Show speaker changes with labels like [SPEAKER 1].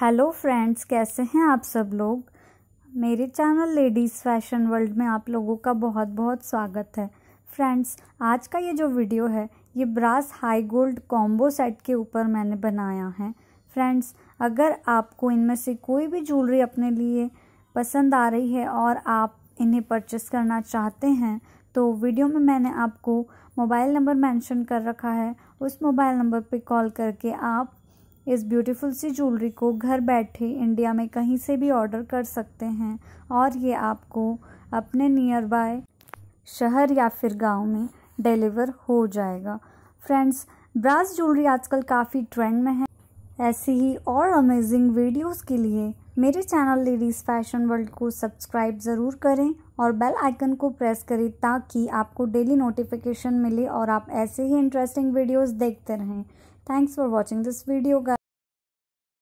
[SPEAKER 1] hello friends कैसे हैं आप सब लोग मेरे चैनल लेडीज़ फैशन वर्ल्ड में आप लोगों का बहुत बहुत स्वागत है फ्रेंड्स आज का ये जो वीडियो है ये brass high gold combo set के ऊपर मैंने बनाया है फ्रेंड्स अगर आपको इनमें से कोई भी ज्वेलरी अपने लिए पसंद आ रही है और आप इन्हें परचेस करना चाहते हैं तो वीडियो में मैंने आपको मोबाइल नंबर मेंशन कर रखा है उस मोबाइल नंबर पे कॉल करके आप इस ब्यूटीफुल सी ज्वेलरी को घर बैठे इंडिया में कहीं से भी ऑर्डर कर सकते हैं और ये आपको अपने नियर बाय शहर या फिर गांव में डिलीवर हो जाएगा फ्रेंड्स ब्रास ज्वेलरी आजकल काफ़ी ट्रेंड में है ऐसी ही और अमेजिंग वीडियोस के लिए मेरे चैनल लेडीज़ फैशन वर्ल्ड को सब्सक्राइब ज़रूर करें और बेल आइकन को प्रेस करें ताकि आपको डेली नोटिफिकेशन मिले और आप ऐसे ही इंटरेस्टिंग वीडियोस देखते रहें thanks for watching this video का